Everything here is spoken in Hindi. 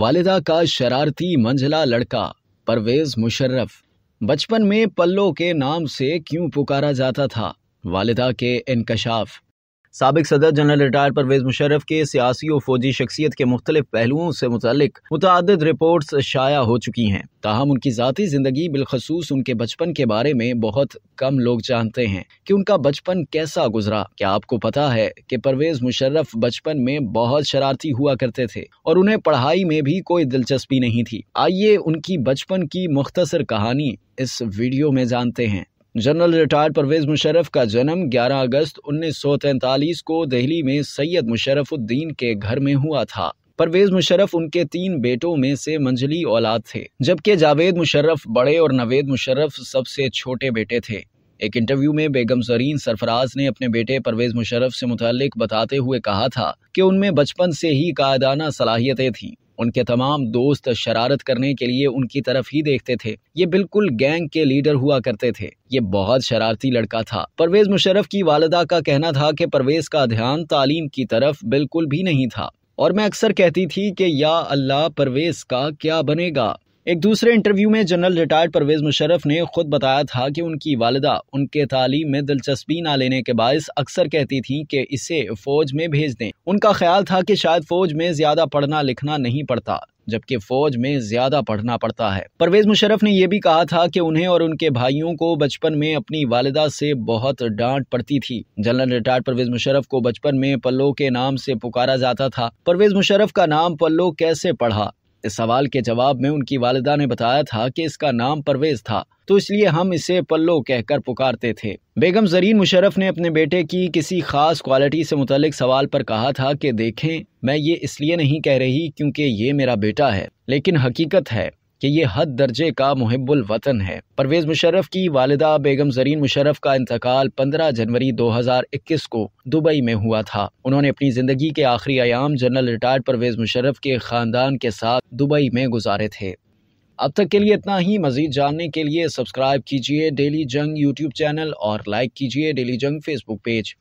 वालिदा का शरारती मंझला लड़का परवेज मुशर्रफ बचपन में पल्लो के नाम से क्यों पुकारा जाता था वालिदा के इनकशाफ सबक सदर जनरल रिटायर परवेज मुशरफ़ के सियासी और फौजी शख्सियत के मुख्तलिफ पहलुओं से मुतलिक मुतद रिपोर्ट्स शाया हो चुकी हैं ताहम उनकी ज़ाती ज़िंदगी बिलखसूस उनके बचपन के बारे में बहुत कम लोग जानते हैं कि उनका बचपन कैसा गुजरा क्या आपको पता है कि परवेज मुशर्रफ बचपन में बहुत शरारती हुआ करते थे और उन्हें पढ़ाई में भी कोई दिलचस्पी नहीं थी आइए उनकी बचपन की मुख्तर कहानी इस वीडियो में जानते हैं जनरल रिटायर्ड परवेज़ मुशरफ का जन्म 11 अगस्त 1943 को दिल्ली में सैयद मुशरफुद्दीन के घर में हुआ था परवेज़ मुशरफ उनके तीन बेटों में से मंजली औलाद थे जबकि जावेद मुशरफ बड़े और नवेद मुशरफ सबसे छोटे बेटे थे एक इंटरव्यू में बेगम जरीन सरफराज ने अपने बेटे परवेज़ मुशरफ से मुतल बताते हुए कहा था कि उनमें बचपन से ही कायदाना सलाहियतें थीं उनके तमाम दोस्त शरारत करने के लिए उनकी तरफ ही देखते थे ये बिल्कुल गैंग के लीडर हुआ करते थे ये बहुत शरारती लड़का था परवेज मुशरफ की वालदा का कहना था कि परवेज का ध्यान तालीम की तरफ बिल्कुल भी नहीं था और मैं अक्सर कहती थी कि या अल्लाह परवेज का क्या बनेगा एक दूसरे इंटरव्यू में जनरल रिटायर्ड परवेज़ मुशरफ ने खुद बताया था कि उनकी वालदा उनके तालीम में दिलचस्पी ना लेने के बायस अक्सर कहती थी कि इसे फ़ौज में भेज दें उनका ख्याल था कि शायद फ़ौज में ज़्यादा पढ़ना लिखना नहीं पड़ता जबकि फौज में ज्यादा पढ़ना पड़ता है परवेज मुशरफ ने यह भी कहा था कि उन्हें और उनके भाइयों को बचपन में अपनी वालदा से बहुत डांट पड़ती थी जनरल रिटायर्ड परवेज मुशरफ को बचपन में पल्लो के नाम से पुकारा जाता था परवेज मुशरफ का नाम पल्लो कैसे पढ़ा इस सवाल के जवाब में उनकी वालदा ने बताया था कि इसका नाम परवेज था तो इसलिए हम इसे पल्लो कहकर पुकारते थे बेगम जरीन मुशरफ ने अपने बेटे की किसी खास क्वालिटी से मुतलिक सवाल पर कहा था कि देखें मैं ये इसलिए नहीं कह रही क्योंकि ये मेरा बेटा है लेकिन हकीकत है कि ये हद दर्जे का मुहबुल वतन है परवेज़ मुशर्रफ की वालदा बेगम जरीन मुशर्रफ का इंतकाल पंद्रह जनवरी दो हज़ार इक्कीस को दुबई में हुआ था उन्होंने अपनी ज़िंदगी के आखिरी आयाम जनरल रिटायर्ड परवेज़ मुशर्रफ के ख़ानदान के साथ दुबई में गुजारे थे अब तक के लिए इतना ही मज़ीद जानने के लिए सब्सक्राइब कीजिए डेली जंग यूट्यूब चैनल और लाइक कीजिए डेली जंग फेसबुक पेज